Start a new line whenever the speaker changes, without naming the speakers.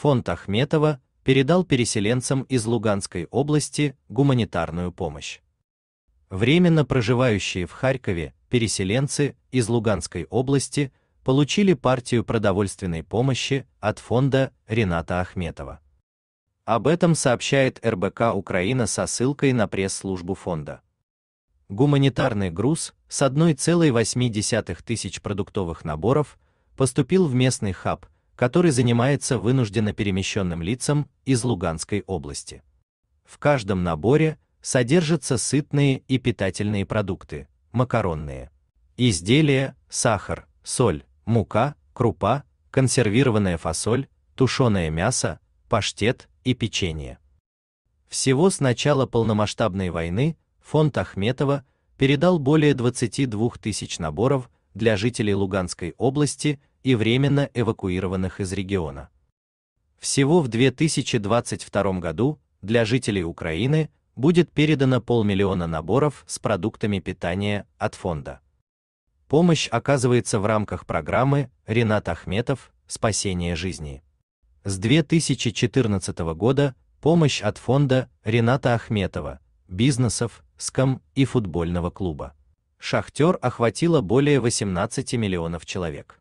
фонд Ахметова передал переселенцам из Луганской области гуманитарную помощь. Временно проживающие в Харькове переселенцы из Луганской области получили партию продовольственной помощи от фонда Рената Ахметова. Об этом сообщает РБК Украина со ссылкой на пресс-службу фонда. Гуманитарный груз с 1,8 тысяч продуктовых наборов поступил в местный хаб который занимается вынужденно перемещенным лицам из Луганской области. В каждом наборе содержатся сытные и питательные продукты, макаронные изделия, сахар, соль, мука, крупа, консервированная фасоль, тушеное мясо, паштет и печенье. Всего с начала полномасштабной войны фонд Ахметова передал более 22 тысяч наборов для жителей Луганской области и временно эвакуированных из региона. Всего в 2022 году для жителей Украины будет передано полмиллиона наборов с продуктами питания от фонда. Помощь оказывается в рамках программы Ренат Ахметов «Спасение жизни». С 2014 года помощь от фонда Рената Ахметова, бизнесов, скам и футбольного клуба. Шахтер охватила более 18 миллионов человек.